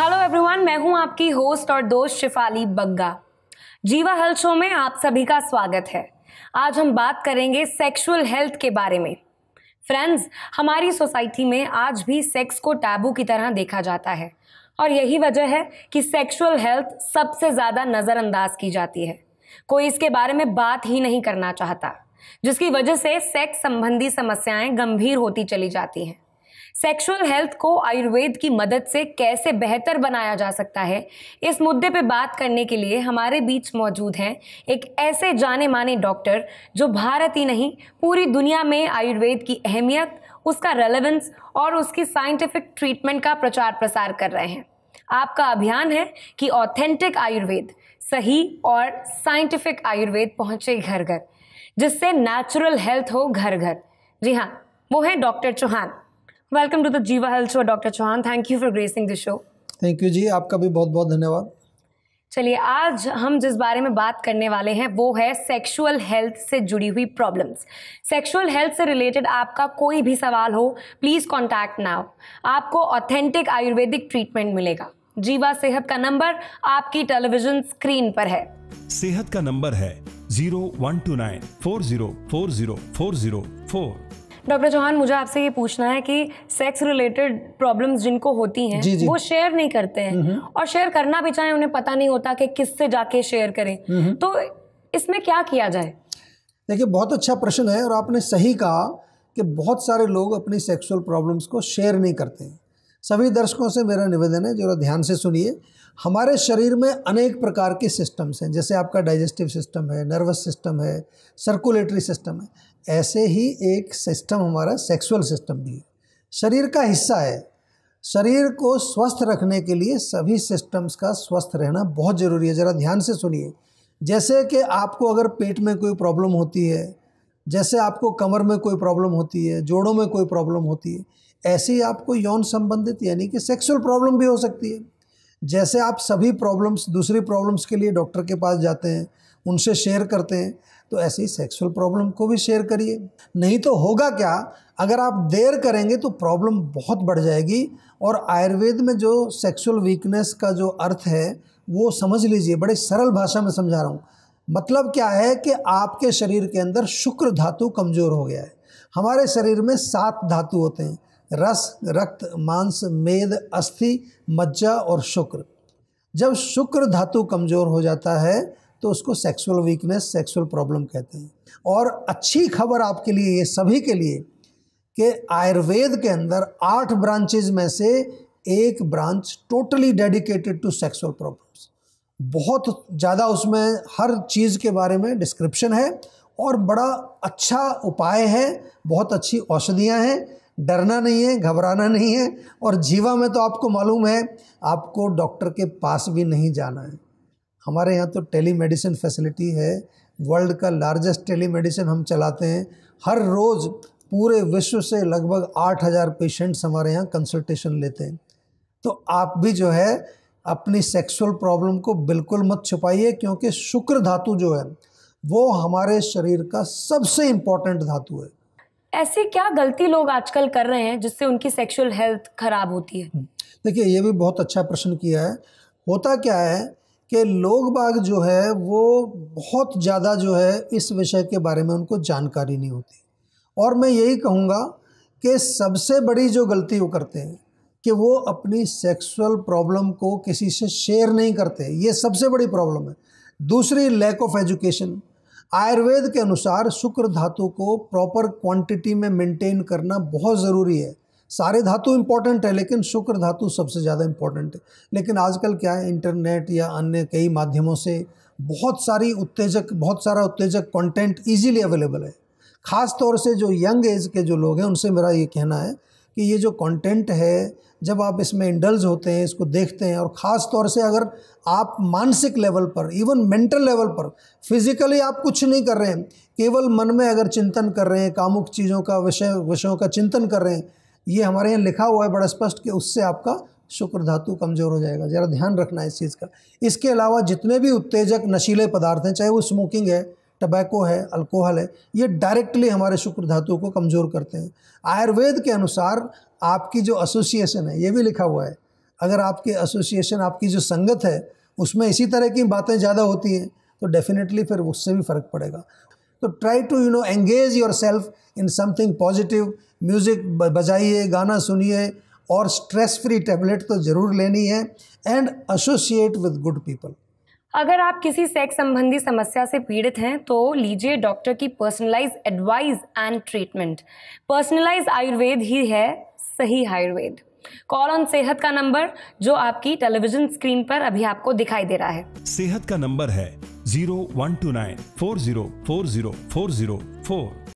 Hello everyone मैं हूं आपकी होस्ट और दोस्त शिफाली बग्गा जीवा हेल्थ शो में आप सभी का स्वागत है आज हम बात करेंगे सेक्सुअल हेल्थ के बारे में फ्रेंड्स हमारी सोसाइटी में आज भी सेक्स को टैबू की तरह देखा जाता है और यही वजह है कि सेक्सुअल हेल्थ सबसे ज़्यादा नज़रअंदाज की जाती है कोई इसके बारे में बात ही नहीं करना चाहता जिसकी वजह से सेक्स संबंधी समस्याएं गंभीर होती चली जाती हैं सेक्सुअल हेल्थ को आयुर्वेद की मदद से कैसे बेहतर बनाया जा सकता है इस मुद्दे पर बात करने के लिए हमारे बीच मौजूद हैं एक ऐसे जाने माने डॉक्टर जो भारत ही नहीं पूरी दुनिया में आयुर्वेद की अहमियत उसका रेलेवेंस और उसकी साइंटिफिक ट्रीटमेंट का प्रचार प्रसार कर रहे हैं आपका अभियान है कि ऑथेंटिक आयुर्वेद सही और साइंटिफिक आयुर्वेद पहुंचे घर घर जिससे नेचुरल हेल्थ हो घर घर जी हाँ वो है doctor Chauhan welcome to the Jiva health show doctor Chauhan thank you for gracing the show thank you ji आपका भी बहुत बहुत धन्यवाद चलिए आज हम जिस बारे में बात करने वाले हैं वो है सेक्सुअल हेल्थ से जुड़ी हुई प्रॉब्लम्स सेक्सुअल हेल्थ से रिलेटेड आपका कोई भी सवाल हो प्लीज़ कॉन्टैक्ट नाउ आपको ऑथेंटिक आयुर्वेदिक ट्रीटमेंट मिलेगा जीवा सेहत का नंबर आपकी टेलीविजन स्क्रीन पर है सेहत का नंबर है zero one two nine four zero four zero four zero four doctor Chauhan मुझे आपसे ये पूछना है कि सेक्स रिलेटेड प्रॉब्लम्स जिनको होती हैं वो शेयर नहीं करते हैं और शेयर करना भी चाहे उन्हें पता नहीं होता कि किससे जाके शेयर करें तो इसमें क्या किया जाए देखिए बहुत अच्छा प्रश्न है और आपने सही कहा कि बहुत सारे लोग अपनी सेक्सुअल प्रॉब्लम्स को शेयर नहीं करते हैं सभी दर्शकों से मेरा निवेदन है जरा ध्यान से सुनिए हमारे शरीर में अनेक प्रकार के सिस्टम्स हैं जैसे आपका डाइजेस्टिव सिस्टम है नर्वस सिस्टम है सर्कुलेटरी सिस्टम है ऐसे ही एक सिस्टम हमारा सेक्सुअल सिस्टम भी है शरीर का हिस्सा है शरीर को स्वस्थ रखने के लिए सभी सिस्टम्स का स्वस्थ रहना बहुत ज़रूरी है ज़रा ध्यान से सुनिए जैसे कि आपको अगर पेट में कोई प्रॉब्लम होती है जैसे आपको कमर में कोई प्रॉब्लम होती है जोड़ों में कोई प्रॉब्लम होती है ऐसे ही आपको यौन संबंधित यानी कि सेक्सुअल प्रॉब्लम भी हो सकती है जैसे आप सभी प्रॉब्लम्स दूसरी प्रॉब्लम्स के लिए डॉक्टर के पास जाते हैं उनसे शेयर करते हैं तो ऐसे ही सेक्सुअल प्रॉब्लम को भी शेयर करिए नहीं तो होगा क्या अगर आप देर करेंगे तो प्रॉब्लम बहुत बढ़ जाएगी और आयुर्वेद में जो सेक्सुअल वीकनेस का जो अर्थ है वो समझ लीजिए बड़े सरल भाषा में समझा रहा हूँ मतलब क्या है कि आपके शरीर के अंदर शुक्र धातु कमज़ोर हो गया है हमारे शरीर में सात धातु होते हैं रस रक्त मांस मेद अस्थि मज्जा और शुक्र जब शुक्र धातु कमज़ोर हो जाता है तो उसको सेक्सुअल वीकनेस सेक्सुअल प्रॉब्लम कहते हैं और अच्छी खबर आपके लिए ये सभी के लिए कि आयुर्वेद के अंदर आठ ब्रांचेज में से एक branch totally dedicated to sexual problems बहुत ज़्यादा उसमें हर चीज़ के बारे में डिस्क्रिप्शन है और बड़ा अच्छा उपाय है बहुत अच्छी औषधियाँ हैं डरना नहीं है घबराना नहीं है और जीवा में तो आपको मालूम है आपको डॉक्टर के पास भी नहीं जाना है हमारे यहाँ तो टेली मेडिसिन फैसिलिटी है वर्ल्ड का लार्जेस्ट टेली मेडिसिन हम चलाते हैं हर रोज़ पूरे विश्व से लगभग आठ हज़ार पेशेंट्स हमारे यहाँ कंसल्टेशन लेते हैं तो आप भी जो है अपनी सेक्सुअल प्रॉब्लम को बिल्कुल मत छुपाइए क्योंकि शुक्र धातु जो है वो हमारे शरीर का सबसे इम्पोर्टेंट धातु है ऐसी क्या गलती लोग आजकल कर रहे हैं जिससे उनकी सेक्सुअल हेल्थ खराब होती है हम्म, देखिए ये भी बहुत अच्छा प्रश्न किया है होता क्या है कि लोग बाग जो है वो बहुत ज़्यादा जो है इस विषय के बारे में उनको जानकारी नहीं होती और मैं यही कहूँगा कि सबसे बड़ी जो गलती वो करते हैं कि वो अपनी सेक्सुअल प्रॉब्लम को किसी से शेयर नहीं करते ये सबसे बड़ी प्रॉब्लम है दूसरी लैक ऑफ एजुकेशन आयुर्वेद के अनुसार शुक्र धातु को प्रॉपर क्वांटिटी में मेंटेन करना बहुत ज़रूरी है सारे धातु इंपॉर्टेंट है लेकिन शुक्र धातु सबसे ज़्यादा इम्पोर्टेंट है लेकिन आजकल क्या है इंटरनेट या अन्य कई माध्यमों से बहुत सारी उत्तेजक बहुत सारा उत्तेजक कंटेंट इजीली अवेलेबल है ख़ास तौर से जो यंग एज के जो लोग हैं उनसे मेरा ये कहना है कि ये जो कंटेंट है जब आप इसमें इंडल्ज होते हैं इसको देखते हैं और ख़ास तौर से अगर आप मानसिक लेवल पर इवन मेंटल लेवल पर फिजिकली आप कुछ नहीं कर रहे हैं केवल मन में अगर चिंतन कर रहे हैं कामुक चीज़ों का विषय विषयों का चिंतन कर रहे हैं ये हमारे यहाँ लिखा हुआ है बड़ा स्पष्ट कि उससे आपका शुक्र धातु कमज़ोर हो जाएगा ज़रा ध्यान रखना इस चीज़ का इसके अलावा जितने भी उत्तेजक नशीले पदार्थ हैं चाहे वो स्मोकिंग है टबैको है अल्कोहल है ये डायरेक्टली हमारे शुक्र धातु को कमज़ोर करते हैं आयुर्वेद के अनुसार आपकी जो एसोसिएशन है ये भी लिखा हुआ है अगर आपके एसोसिएशन आपकी जो संगत है उसमें इसी तरह की बातें ज़्यादा होती हैं तो डेफिनेटली फिर उससे भी फ़र्क पड़ेगा तो try to you know engage yourself in something positive music बजाइए गाना सुनिए और स्ट्रेस फ्री टैबलेट तो ज़रूर लेनी है and associate with good people अगर आप किसी सेक्स संबंधी समस्या से पीड़ित हैं तो लीजिए डॉक्टर की personalise advice and treatment personalise Ayurveda ही है सही आयुर्वेद कॉल ऑन सेहत का नंबर जो आपकी टेलीविजन स्क्रीन पर अभी आपको दिखाई दे रहा है सेहत का नंबर है 00129 4040404.